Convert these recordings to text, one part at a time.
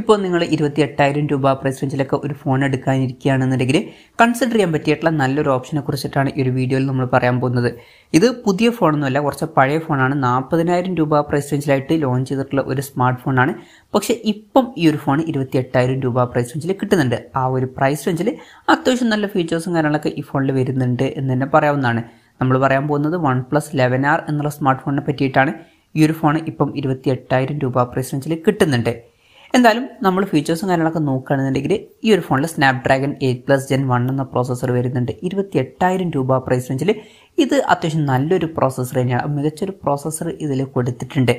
ഇപ്പോൾ നിങ്ങൾ ഇരുപത്തി എട്ടായിരം രൂപ പ്രൈസ് റേഞ്ചിലൊക്കെ ഒരു ഫോൺ എടുക്കാനിരിക്കുകയാണെന്നുണ്ടെങ്കിൽ കൺസിഡർ ചെയ്യാൻ പറ്റിയിട്ടുള്ള നല്ലൊരു ഓപ്ഷനെ കുറിച്ചിട്ടാണ് ഈ ഒരു വീഡിയോയിൽ നമ്മൾ പറയാൻ പോകുന്നത് ഇത് പുതിയ ഫോണൊന്നുമല്ല കുറച്ച് പഴയ ഫോണാണ് നാൽപ്പതിനായിരം രൂപ പ്രൈസ് റേഞ്ചിലായിട്ട് ലോഞ്ച് ചെയ്തിട്ടുള്ള ഒരു സ്മാർട്ട് ഫോണാണ് പക്ഷേ ഇപ്പം ഈ ഒരു ഫോൺ ഇരുപത്തി എട്ടായിരം രൂപ പ്രൈസ് റേഞ്ചിൽ കിട്ടുന്നുണ്ട് ആ ഒരു പ്രൈസ് റേഞ്ചിൽ അത്യാവശ്യം നല്ല ഫീച്ചേഴ്സും കാര്യങ്ങളൊക്കെ ഈ ഫോണിൽ വരുന്നുണ്ട് എന്ന് തന്നെ പറയാവുന്നതാണ് നമ്മൾ പറയാൻ പോകുന്നത് വൺ പ്ലസ് ലെവൻ ആർ എന്നുള്ള സ്മാർട്ട് ഫോണിനെ പറ്റിയിട്ടാണ് ഈ ഒരു ഫോൺ ഇപ്പം ഇരുപത്തി എട്ടായിരം രൂപ പ്രൈസ് റേഞ്ചിൽ കിട്ടുന്നുണ്ട് എന്തായാലും നമ്മൾ ഫീച്ചേഴ്സും കാര്യങ്ങളൊക്കെ നോക്കുകയാണെന്നുണ്ടെങ്കിൽ ഈ ഒരു ഫോണിൽ Snapdragon eight plus gen one എന്ന പ്രോസസ്സർ വരുന്നുണ്ട് ഇരുപത്തി എട്ടായിരം രൂപ പ്രൈസ് റേഞ്ചിൽ ഇത് അത്യാവശ്യം നല്ലൊരു പ്രോസസ്സർ തന്നെയാണ് മികച്ചൊരു പ്രോസസ്സർ ഇതിൽ കൊടുത്തിട്ടുണ്ട്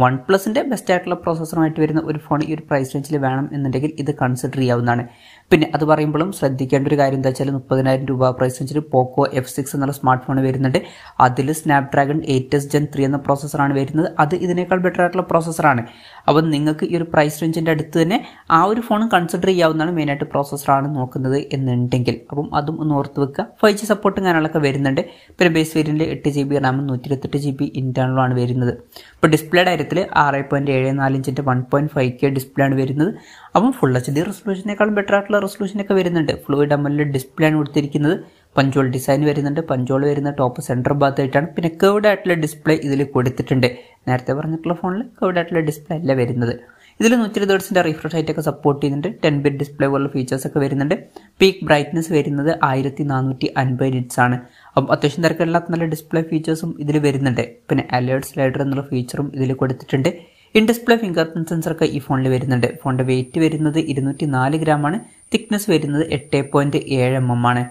വൺ പ്ലസിൻ്റെ ബെസ്റ്റ് ആയിട്ടുള്ള പ്രോസസ്സറുമായിട്ട് വരുന്ന ഒരു ഫോൺ ഈ ഒരു പ്രൈസ് റേഞ്ചിൽ വേണം എന്നുണ്ടെങ്കിൽ ഇത് കൺസിഡർ ചെയ്യാവുന്നതാണ് പിന്നെ അത് പറയുമ്പോഴും ശ്രദ്ധിക്കേണ്ട ഒരു കാര്യം എന്താ വെച്ചാൽ മുപ്പതിനായിരം രൂപ പ്രൈസ് റേഞ്ചിൽ പോക്കോ എഫ് സിക്സ് എന്നുള്ള സ്മാർട്ട് ഫോൺ വരുന്നുണ്ട് അതിൽ Snapdragon eight S gen three എന്ന പ്രോസസ്സറാണ് വരുന്നത് അത് ഇതിനേക്കാൾ ബെറ്റർ ആയിട്ടുള്ള പ്രോസസ്സറാണ് അപ്പോൾ നിങ്ങൾക്ക് ഈ ഒരു പ്രൈസ് റേഞ്ചിൻ്റെ അടുത്ത് തന്നെ ആ ഒരു ഫോൺ കൺസിഡർ ചെയ്യാവുന്നതാണ് മെയിനായിട്ട് പ്രോസസ്സറാണ് നോക്കുന്നത് എന്നുണ്ടെങ്കിൽ അപ്പം അതും ഒന്ന് ഓർത്ത് വെക്കുക ഫൈവ് ജി സപ്പോർട്ടും കാര്യങ്ങളൊക്കെ വരുന്നുണ്ട് ഇപ്പോൾ ബേസ് വേരിയൻറ്റിൽ എട്ട് ജി ബി റാമും നൂറ്റി ഇരുപത്തെട്ട് ജി ബി ഇൻറ്റേർണലും ആണ് വരുന്നത് ഇപ്പോൾ ഡിസ്പ്ലേ കാര്യത്തിൽ ആറ് പോയിൻറ്റ് ഏഴ് നാല് ഇഞ്ചിൻ്റെ one point five K display ആണ് വരുന്നത് അപ്പം ഫുൾ എച്ച് ഡി റെസൊല്യൂഷനേക്കാളും ബെറ്റർ ആയിട്ടുള്ള റെസൊല്യൂഷനൊക്കെ വരുന്നുണ്ട് ഫ്ലൂയിഡ് അമ്മലിൻ്റെ ഡിസ്പ്ലേ ആണ് കൊടുത്തിരിക്കുന്നത് പഞ്ചോൾ ഡിസൈൻ വരുന്നുണ്ട് പഞ്ചോൾ വരുന്ന ടോപ്പ് സെൻറ്റർ ഭാഗത്തായിട്ടാണ് പിന്നെ കേവ്ഡ് ആയിട്ടുള്ള ഡിസ്പ്ലേ ഇതിൽ കൊടുത്തിട്ടുണ്ട് നേരത്തെ പറഞ്ഞിട്ടുള്ള ഫോണിൽ കേവ്ഡ് ആയിട്ടുള്ള ഡിസ്പ്ലേ അല്ല വരുന്നത് ഇതിൽ നൂറ്റി ഇരുപത് ഹെർട്സിൻ്റെ റിഫ്രഷ് ഒക്കെ സപ്പോർട്ട് ചെയ്യുന്നുണ്ട് ടെൻ ബിറ്റ് ഡിസ്പ്ലേ പോലുള്ള ഫീച്ചേഴ്സൊക്കെ വരുന്നുണ്ട് പീക്ക് ബ്രൈറ്റ്നസ് വരുന്നത് ആയിരത്തി നാനൂറ്റി അൻപത് നിറ്റ്സ് ആണ് അപ്പം അത്യാവശ്യം തിരക്കില്ലാത്ത നല്ല ഡിസ്പ്ലേ ഫീച്ചേഴ്സും ഇതിൽ വരുന്നുണ്ട് പിന്നെ അലേർട്ട് സ്ലൈഡർ എന്നുള്ള ഫീച്ചറും ഇതിൽ കൊടുത്തിട്ടുണ്ട് ഇൻ ഡിസ്പ്ലേ ഫിംഗർ പ്രിന്റ് സെൻസറൊക്കെ ഈ ഫോണിൽ വരുന്നുണ്ട് ഫോണിൻ്റെ വെയിറ്റ് വരുന്നത് ഇരുന്നൂറ്റി നാല് ഗ്രാമാണ് തിക്നെസ് വരുന്നത് എട്ട് പോയിന്റ് ഏഴ് എം എം ആണ്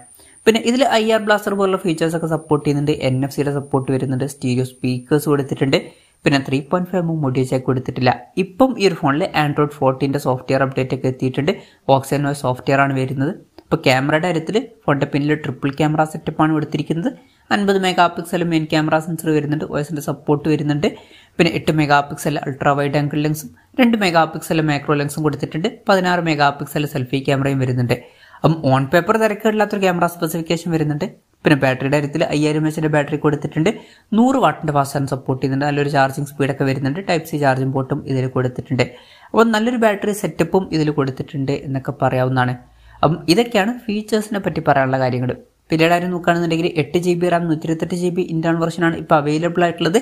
പിന്നെ ഇതിൽ ഐ ആർ ബ്ലാസ്റ്റർ പോലുള്ള ഫീച്ചേഴ്സൊക്കെ സപ്പോർട്ട് ചെയ്യുന്നുണ്ട് എൻ എഫ് സിയുടെ സപ്പോർട്ട് വരുന്നുണ്ട് സ്റ്റീരിയോ സ്പീക്കേഴ്സ് കൊടുത്തിട്ടുണ്ട് പിന്നെ ത്രീ പോയിന്റ് ഫൈവ് മുടിയച്ചാൽ കൊടുത്തിട്ടില്ല ഇപ്പം ഈ ഒരു ഫോണിൽ ആൻഡ്രോയിഡ് ഫോർട്ടീൻ്റെ സോഫ്റ്റ്വെയർ അപ്ഡേറ്റ് ഒക്കെ എത്തിയിട്ടുണ്ട് ഓക്സിജൻ സോഫ്റ്റ്വെയർ ആണ് വരുന്നത് ഇപ്പോൾ ക്യാമറയുടെ കാര്യത്തിൽ ഫോണിൻ്റെ പിന്നിൽ ട്രിപ്പിൾ ക്യാമറ സെറ്റപ്പാണ് കൊടുത്തിരിക്കുന്നത് അൻപത് megapixel main camera sensor വരുന്നുണ്ട് ഓയസിൻ്റെ സപ്പോർട്ട് വരുന്നുണ്ട് പിന്നെ എട്ട് megapixel ultra wide angle ലെൻസും രണ്ട് മെഗാ പിക്സൽ മൈക്രോ ലെൻസും കൊടുത്തിട്ടുണ്ട് പതിനാറ് മെഗാ പിക്സൽ സെൽഫി ക്യാമറയും വരുന്നുണ്ട് അപ്പം ഓൺ പേപ്പർ തിരക്കേടില്ലാത്തൊരു ക്യാമറ സ്പെസിഫിക്കേഷൻ വരുന്നുണ്ട് പിന്നെ ബാറ്ററിയുടെ കാര്യത്തിൽ അയ്യായിരം എച്ചിൻ്റെ ബാറ്ററി കൊടുത്തിട്ടുണ്ട് നൂറ് വാട്ടിൻ്റെ ഫാസ്റ്റ് സപ്പോർട്ട് ചെയ്യുന്നുണ്ട് നല്ലൊരു ചാർജിങ് സ്പീഡൊക്കെ വരുന്നുണ്ട് ടൈപ്പ് സി ചാർജിംഗ് പോർട്ടും ഇതിൽ കൊടുത്തിട്ടുണ്ട് അപ്പോൾ നല്ലൊരു ബാറ്ററി സെറ്റപ്പും ഇതിൽ കൊടുത്തിട്ടുണ്ട് എന്നൊക്കെ പറയാവുന്നതാണ് അപ്പം ഇതൊക്കെയാണ് ഫീച്ചേഴ്സിനെ പറ്റി പറയാനുള്ള കാര്യങ്ങൾ പിന്നീട് ആരും നോക്കുകയാണെന്നുണ്ടെങ്കിൽ എട്ട് ജി ബി റാം നൂറ്റി ഇരുപത്തെട്ട് ജി ബി ഇൻറ്റേണൽ വെർഷനാണ് ഇപ്പോൾ അവൈലബിൾ ആയിട്ടുള്ളത്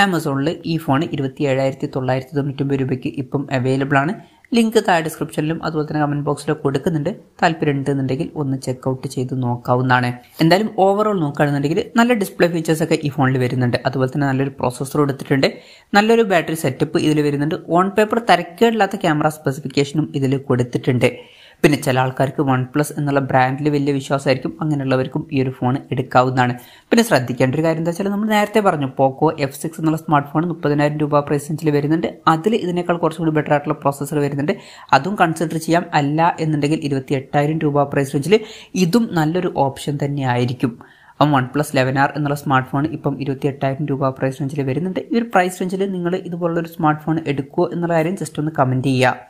ആമസോണിൽ ഈ ഫോൺ ഇരുപത്തി ഏഴായിരത്തി തൊള്ളായിരത്തി തൊണ്ണൂറ്റൊമ്പത് രൂപയ്ക്ക് ഇപ്പം അവൈലബിൾ ആണ് ലിങ്ക് താഴെ ഡിസ്ക്രിപ്ഷനിലും അതുപോലെ തന്നെ കമൻറ്റ് ബോക്സിലും കൊടുക്കുന്നുണ്ട് താല്പര്യം ഉണ്ടെന്നുണ്ടെങ്കിൽ ഒന്ന് ചെക്കൗട്ട് ചെയ്ത് നോക്കാവുന്നതാണ് എന്തായാലും ഓവറോൾ നോക്കുകയാണെന്നുണ്ടെങ്കിൽ നല്ല ഡിസ്പ്ലേ ഫീച്ചേഴ്സ് ഒക്കെ ഈ ഫോണിൽ വരുന്നുണ്ട് അതുപോലെ തന്നെ നല്ലൊരു പ്രോസസ്സർ കൊടുത്തിട്ടുണ്ട് നല്ലൊരു ബാറ്ററി സെറ്റപ്പ് ഇതിൽ വരുന്നുണ്ട് ഓൺ പേപ്പർ തരക്കേടില്ലാത്ത ക്യാമറ സ്പെസിഫിക്കേഷനും ഇതിൽ കൊടുത്തിട്ടുണ്ട് പിന്നെ ചില ആൾക്കാർക്ക് വൺ പ്ലസ് എന്നുള്ള ബ്രാൻഡിൽ വലിയ വിശ്വാസമായിരിക്കും അങ്ങനെയുള്ളവർക്കും ഈ ഒരു ഫോൺ എടുക്കാവുന്നതാണ് പിന്നെ ശ്രദ്ധിക്കേണ്ട ഒരു കാര്യം എന്താ വെച്ചാൽ നമ്മൾ നേരത്തെ പറഞ്ഞു പോക്കോ എഫ് സിക്സ് എന്നുള്ള സ്മാർട്ട് ഫോൺ മുപ്പതിനായിരം രൂപ പ്രൈസ് റേഞ്ചിൽ വരുന്നുണ്ട് അതിൽ ഇതിനേക്കാൾ കുറച്ചുകൂടി ബെറ്റർ ആയിട്ടുള്ള പ്രോസസ്സർ വരുന്നുണ്ട് അതും കൺസിഡർ ചെയ്യാം അല്ല എന്നുണ്ടെങ്കിൽ ഇരുപത്തി എട്ടായിരം രൂപ പ്രൈസ് റേഞ്ചിൽ ഇതും നല്ലൊരു ഓപ്ഷൻ തന്നെയായിരിക്കും അപ്പം വൺ പ്ലസ് ലെവൻ ആർ എന്നുള്ള സ്മാർട്ട് ഫോൺ ഇപ്പം ഇരുപത്തി എട്ടായിരം രൂപ പ്രൈസ് റേഞ്ചിൽ വരുന്നുണ്ട് ഈ ഒരു പ്രൈസ് റേഞ്ചിൽ നിങ്ങൾ ഇതുപോലുള്ള ഒരു സ്മാർട്ട് ഫോൺ എടുക്കുമോ എന്നുള്ള കാര്യം ജസ്റ്റ് ഒന്ന് കമൻറ്റ് ചെയ്യുക